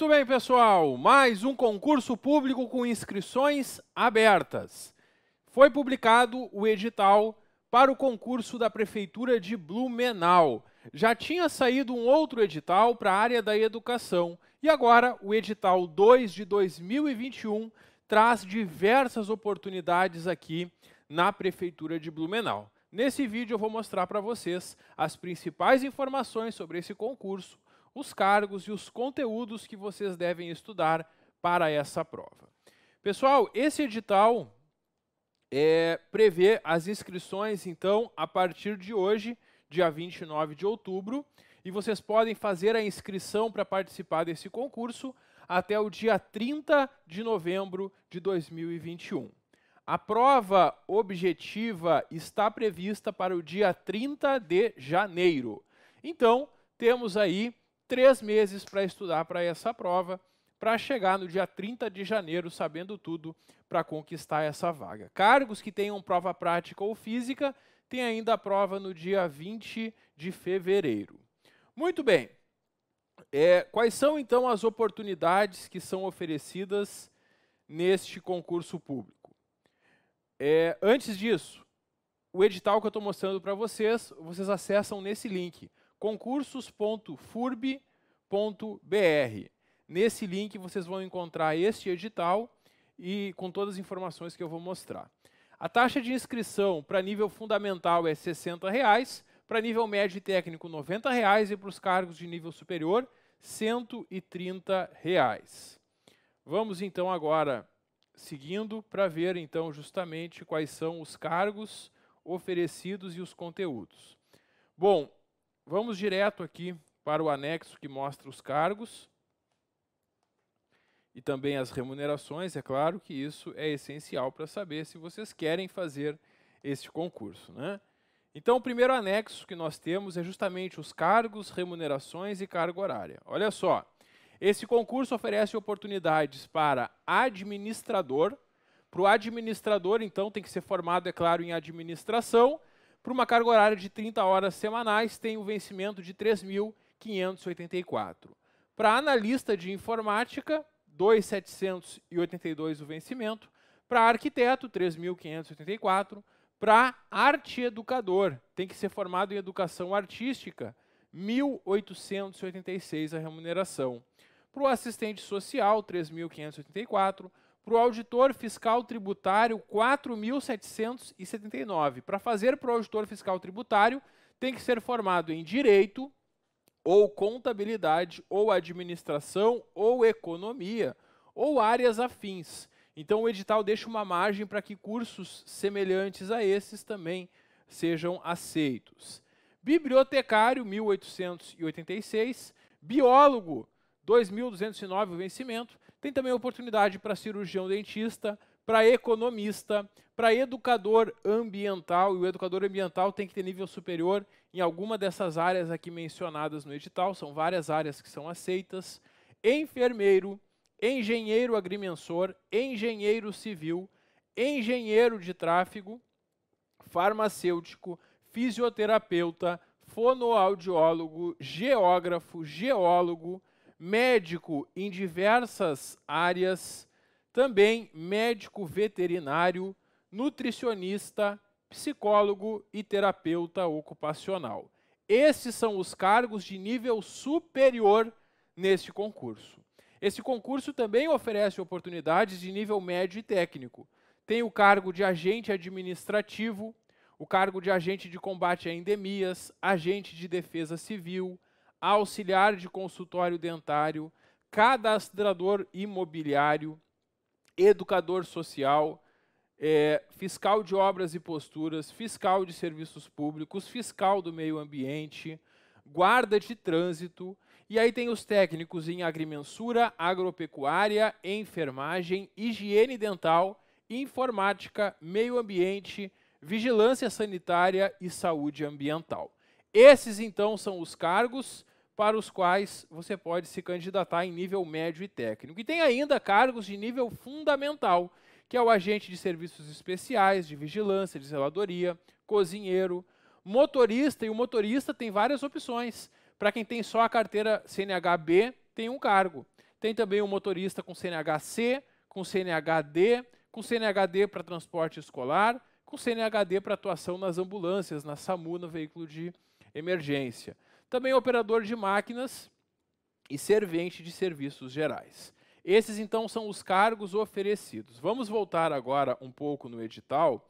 Muito bem, pessoal, mais um concurso público com inscrições abertas. Foi publicado o edital para o concurso da Prefeitura de Blumenau. Já tinha saído um outro edital para a área da educação e agora o edital 2 de 2021 traz diversas oportunidades aqui na Prefeitura de Blumenau. Nesse vídeo eu vou mostrar para vocês as principais informações sobre esse concurso, os cargos e os conteúdos que vocês devem estudar para essa prova. Pessoal, esse edital é, prevê as inscrições, então, a partir de hoje, dia 29 de outubro, e vocês podem fazer a inscrição para participar desse concurso até o dia 30 de novembro de 2021. A prova objetiva está prevista para o dia 30 de janeiro. Então, temos aí três meses para estudar para essa prova, para chegar no dia 30 de janeiro sabendo tudo para conquistar essa vaga. Cargos que tenham prova prática ou física, têm ainda a prova no dia 20 de fevereiro. Muito bem. É, quais são então as oportunidades que são oferecidas neste concurso público? É, antes disso, o edital que eu estou mostrando para vocês, vocês acessam nesse link concursos.furb.br. Nesse link vocês vão encontrar este edital e com todas as informações que eu vou mostrar. A taxa de inscrição para nível fundamental é R$ 60,00, para nível médio e técnico R$ 90,00 e para os cargos de nível superior R$ 130,00. Vamos então agora seguindo para ver então justamente quais são os cargos oferecidos e os conteúdos. Bom, Vamos direto aqui para o anexo que mostra os cargos e também as remunerações. É claro que isso é essencial para saber se vocês querem fazer este concurso. Né? Então, o primeiro anexo que nós temos é justamente os cargos, remunerações e carga horária. Olha só, esse concurso oferece oportunidades para administrador. Para o administrador, então, tem que ser formado, é claro, em administração para uma carga horária de 30 horas semanais, tem o um vencimento de 3.584. Para analista de informática, 2.782 o vencimento. Para arquiteto, 3.584. Para arte educador, tem que ser formado em educação artística, 1.886 a remuneração. Para o assistente social, 3.584 para o auditor fiscal tributário 4.779. Para fazer para o auditor fiscal tributário, tem que ser formado em direito ou contabilidade ou administração ou economia ou áreas afins. Então o edital deixa uma margem para que cursos semelhantes a esses também sejam aceitos. Bibliotecário 1886, biólogo 2209 o vencimento, tem também oportunidade para cirurgião dentista, para economista, para educador ambiental, e o educador ambiental tem que ter nível superior em alguma dessas áreas aqui mencionadas no edital, são várias áreas que são aceitas. Enfermeiro, engenheiro agrimensor, engenheiro civil, engenheiro de tráfego, farmacêutico, fisioterapeuta, fonoaudiólogo, geógrafo, geólogo, médico em diversas áreas, também médico veterinário, nutricionista, psicólogo e terapeuta ocupacional. Esses são os cargos de nível superior neste concurso. Esse concurso também oferece oportunidades de nível médio e técnico. Tem o cargo de agente administrativo, o cargo de agente de combate a endemias, agente de defesa civil, auxiliar de consultório dentário, cadastrador imobiliário, educador social, é, fiscal de obras e posturas, fiscal de serviços públicos, fiscal do meio ambiente, guarda de trânsito. E aí tem os técnicos em agrimensura, agropecuária, enfermagem, higiene dental, informática, meio ambiente, vigilância sanitária e saúde ambiental. Esses então são os cargos para os quais você pode se candidatar em nível médio e técnico. E tem ainda cargos de nível fundamental, que é o agente de serviços especiais, de vigilância, de zeladoria, cozinheiro, motorista, e o motorista tem várias opções. Para quem tem só a carteira CNHB, tem um cargo. Tem também o um motorista com CNHC, com CNHD, com CNHD para transporte escolar, com CNHD para atuação nas ambulâncias, na SAMU, no veículo de emergência. Também operador de máquinas e servente de serviços gerais. Esses então são os cargos oferecidos. Vamos voltar agora um pouco no edital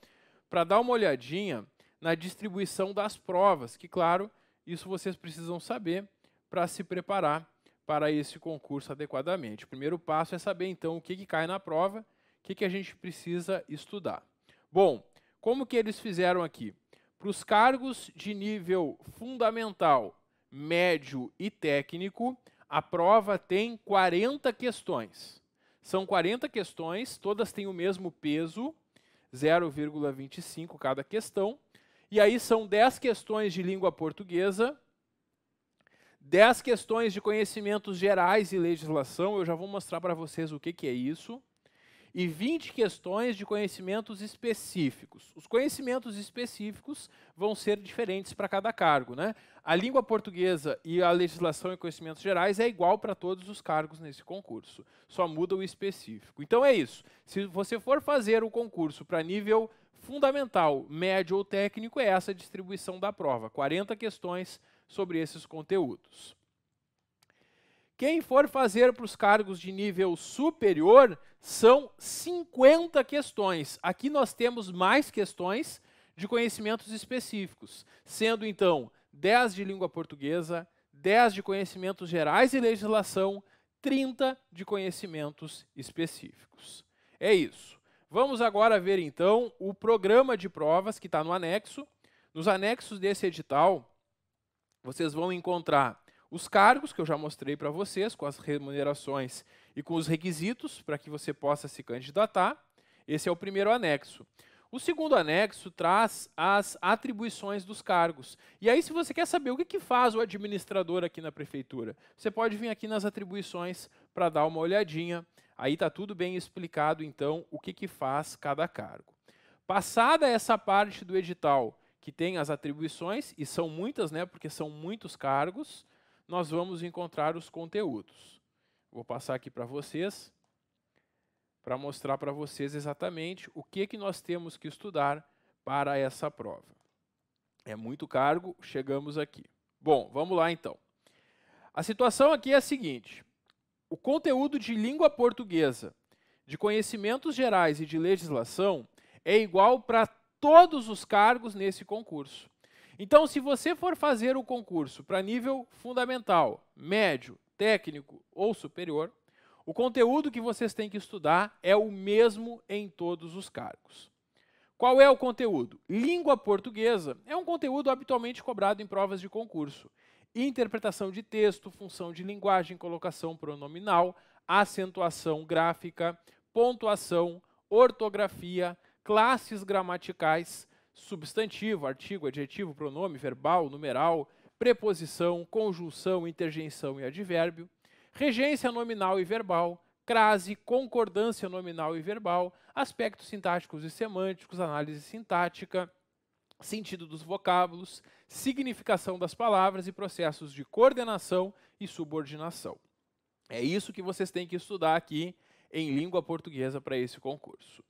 para dar uma olhadinha na distribuição das provas, que claro, isso vocês precisam saber para se preparar para esse concurso adequadamente. O primeiro passo é saber então o que, que cai na prova, o que, que a gente precisa estudar. Bom, como que eles fizeram aqui? Para os cargos de nível fundamental médio e técnico, a prova tem 40 questões. São 40 questões, todas têm o mesmo peso, 0,25 cada questão. E aí são 10 questões de língua portuguesa, 10 questões de conhecimentos gerais e legislação. Eu já vou mostrar para vocês o que, que é isso e 20 questões de conhecimentos específicos. Os conhecimentos específicos vão ser diferentes para cada cargo. Né? A língua portuguesa e a legislação e conhecimentos gerais é igual para todos os cargos nesse concurso, só muda o específico. Então é isso. Se você for fazer o concurso para nível fundamental, médio ou técnico, é essa distribuição da prova: 40 questões sobre esses conteúdos. Quem for fazer para os cargos de nível superior são 50 questões. Aqui nós temos mais questões de conhecimentos específicos, sendo então 10 de língua portuguesa, 10 de conhecimentos gerais e legislação, 30 de conhecimentos específicos. É isso. Vamos agora ver então o programa de provas que está no anexo. Nos anexos desse edital, vocês vão encontrar os cargos que eu já mostrei para vocês, com as remunerações e com os requisitos para que você possa se candidatar. Esse é o primeiro anexo. O segundo anexo traz as atribuições dos cargos. E aí, se você quer saber o que, que faz o administrador aqui na prefeitura, você pode vir aqui nas atribuições para dar uma olhadinha. Aí está tudo bem explicado, então, o que, que faz cada cargo. Passada essa parte do edital, que tem as atribuições, e são muitas, né, porque são muitos cargos, nós vamos encontrar os conteúdos. Vou passar aqui para vocês, para mostrar para vocês exatamente o que, que nós temos que estudar para essa prova. É muito cargo, chegamos aqui. Bom, vamos lá então. A situação aqui é a seguinte: o conteúdo de língua portuguesa, de conhecimentos gerais e de legislação é igual para todos os cargos nesse concurso. Então, se você for fazer o concurso para nível fundamental, médio, técnico ou superior, o conteúdo que vocês têm que estudar é o mesmo em todos os cargos. Qual é o conteúdo? Língua portuguesa é um conteúdo habitualmente cobrado em provas de concurso. Interpretação de texto, função de linguagem, colocação pronominal, acentuação gráfica, pontuação, ortografia, classes gramaticais, substantivo, artigo, adjetivo, pronome, verbal, numeral, preposição, conjunção, interjeição e advérbio, regência nominal e verbal, crase, concordância nominal e verbal, aspectos sintáticos e semânticos, análise sintática, sentido dos vocábulos, significação das palavras e processos de coordenação e subordinação. É isso que vocês têm que estudar aqui em língua portuguesa para esse concurso.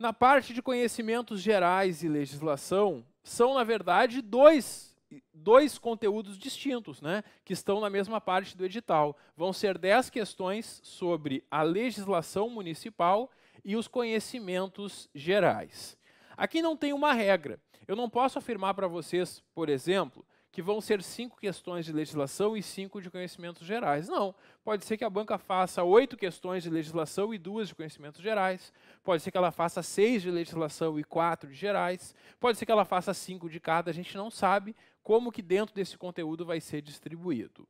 Na parte de conhecimentos gerais e legislação, são, na verdade, dois, dois conteúdos distintos, né, que estão na mesma parte do edital. Vão ser dez questões sobre a legislação municipal e os conhecimentos gerais. Aqui não tem uma regra. Eu não posso afirmar para vocês, por exemplo, que vão ser cinco questões de legislação e cinco de conhecimentos gerais. Não. Pode ser que a banca faça oito questões de legislação e duas de conhecimentos gerais. Pode ser que ela faça seis de legislação e quatro de gerais. Pode ser que ela faça cinco de cada. A gente não sabe como que dentro desse conteúdo vai ser distribuído.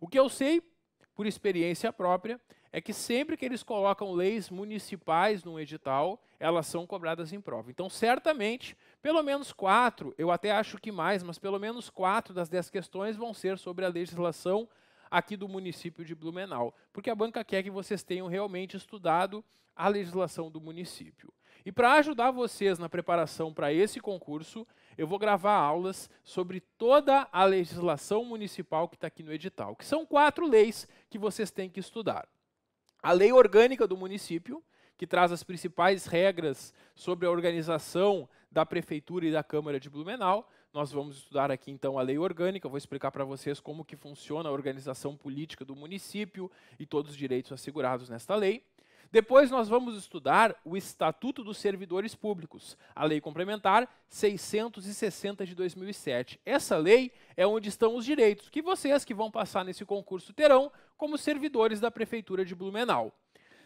O que eu sei, por experiência própria, é que sempre que eles colocam leis municipais num edital, elas são cobradas em prova. Então, certamente, pelo menos quatro, eu até acho que mais, mas pelo menos quatro das dez questões vão ser sobre a legislação aqui do município de Blumenau, porque a banca quer que vocês tenham realmente estudado a legislação do município. E para ajudar vocês na preparação para esse concurso, eu vou gravar aulas sobre toda a legislação municipal que está aqui no edital, que são quatro leis que vocês têm que estudar. A lei orgânica do município, que traz as principais regras sobre a organização da Prefeitura e da Câmara de Blumenau. Nós vamos estudar aqui então a lei orgânica, vou explicar para vocês como que funciona a organização política do município e todos os direitos assegurados nesta lei. Depois nós vamos estudar o Estatuto dos Servidores Públicos, a Lei Complementar 660 de 2007. Essa lei é onde estão os direitos que vocês que vão passar nesse concurso terão como servidores da Prefeitura de Blumenau.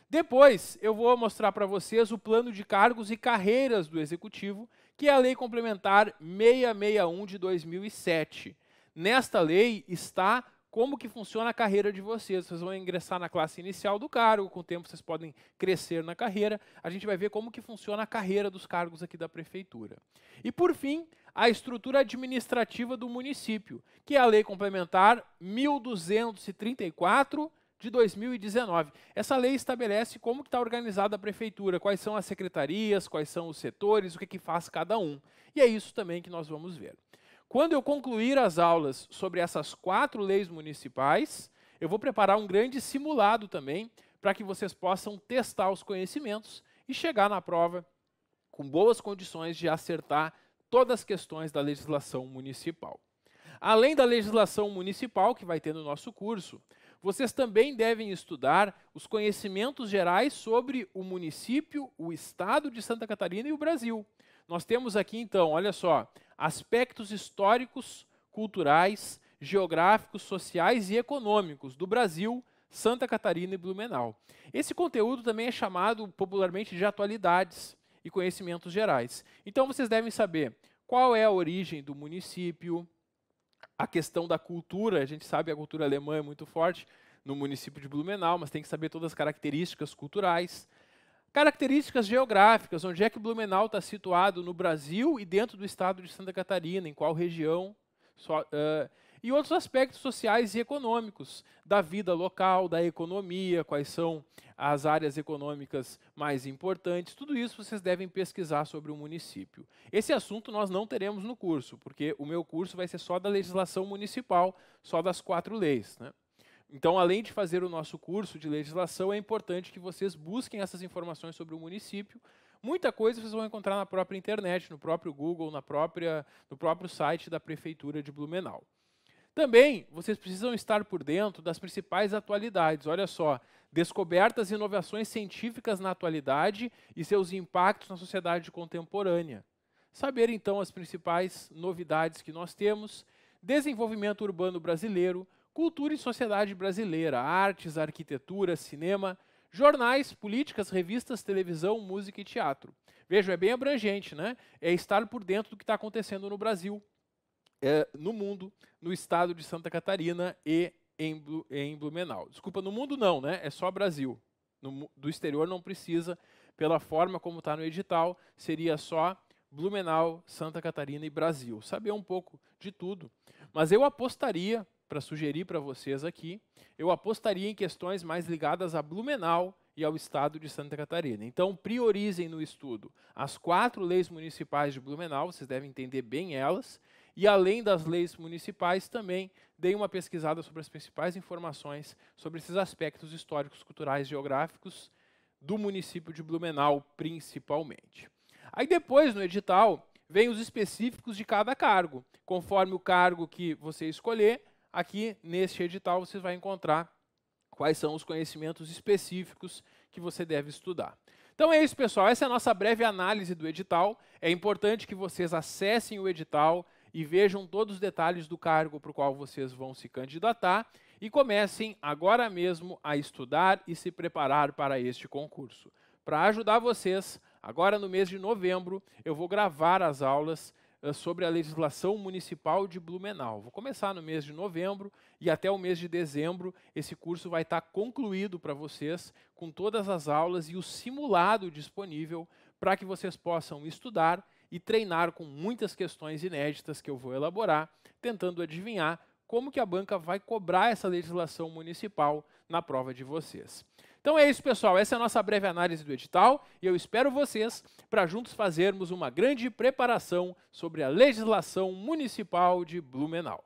Depois eu vou mostrar para vocês o plano de cargos e carreiras do executivo, que é a Lei Complementar 661 de 2007. Nesta lei está como que funciona a carreira de vocês. Vocês vão ingressar na classe inicial do cargo, com o tempo vocês podem crescer na carreira. A gente vai ver como que funciona a carreira dos cargos aqui da prefeitura. E por fim, a estrutura administrativa do município, que é a Lei Complementar 1234 de 2019. Essa lei estabelece como está organizada a prefeitura, quais são as secretarias, quais são os setores, o que, que faz cada um. E é isso também que nós vamos ver. Quando eu concluir as aulas sobre essas quatro leis municipais, eu vou preparar um grande simulado também para que vocês possam testar os conhecimentos e chegar na prova com boas condições de acertar todas as questões da legislação municipal. Além da legislação municipal que vai ter no nosso curso, vocês também devem estudar os conhecimentos gerais sobre o município, o estado de Santa Catarina e o Brasil. Nós temos aqui então, olha só, aspectos históricos, culturais, geográficos, sociais e econômicos do Brasil, Santa Catarina e Blumenau. Esse conteúdo também é chamado popularmente de atualidades e conhecimentos gerais. Então vocês devem saber qual é a origem do município, a questão da cultura, a gente sabe que a cultura alemã é muito forte no município de Blumenau, mas tem que saber todas as características culturais. Características geográficas, onde é que Blumenau está situado no Brasil e dentro do estado de Santa Catarina, em qual região. uh, e outros aspectos sociais e econômicos da vida local, da economia, quais são as áreas econômicas mais importantes. Tudo isso vocês devem pesquisar sobre o município. Esse assunto nós não teremos no curso, porque o meu curso vai ser só da legislação municipal, só das quatro leis. Né? Então, além de fazer o nosso curso de legislação, é importante que vocês busquem essas informações sobre o município. Muita coisa vocês vão encontrar na própria internet, no próprio Google, na própria, no próprio site da Prefeitura de Blumenau. Também vocês precisam estar por dentro das principais atualidades. Olha só, descobertas e inovações científicas na atualidade e seus impactos na sociedade contemporânea. Saber então as principais novidades que nós temos, desenvolvimento urbano brasileiro, cultura e sociedade brasileira, artes, arquitetura, cinema, jornais, políticas, revistas, televisão, música e teatro. Vejam, é bem abrangente, né? É estar por dentro do que está acontecendo no Brasil é, no mundo, no estado de Santa Catarina e em, em Blumenau. Desculpa, no mundo não, né? É só Brasil. No, do exterior não precisa, pela forma como está no edital, seria só Blumenau, Santa Catarina e Brasil. Saber um pouco de tudo. Mas eu apostaria, para sugerir para vocês aqui, eu apostaria em questões mais ligadas a Blumenau e ao estado de Santa Catarina. Então, priorizem no estudo as quatro leis municipais de Blumenau, vocês devem entender bem elas, e além das leis municipais, também dei uma pesquisada sobre as principais informações sobre esses aspectos históricos, culturais, geográficos do município de Blumenau, principalmente. Aí depois, no edital, vem os específicos de cada cargo. Conforme o cargo que você escolher, aqui neste edital você vai encontrar quais são os conhecimentos específicos que você deve estudar. Então é isso, pessoal. Essa é a nossa breve análise do edital. É importante que vocês acessem o edital, e vejam todos os detalhes do cargo para o qual vocês vão se candidatar e comecem agora mesmo a estudar e se preparar para este concurso. Para ajudar vocês, agora no mês de novembro, eu vou gravar as aulas eh, sobre a legislação municipal de Blumenau. Vou começar no mês de novembro e até o mês de dezembro esse curso vai estar concluído para vocês com todas as aulas e o simulado disponível para que vocês possam estudar e treinar com muitas questões inéditas que eu vou elaborar, tentando adivinhar como que a banca vai cobrar essa legislação municipal na prova de vocês. Então é isso, pessoal. Essa é a nossa breve análise do edital e eu espero vocês para juntos fazermos uma grande preparação sobre a legislação municipal de Blumenau.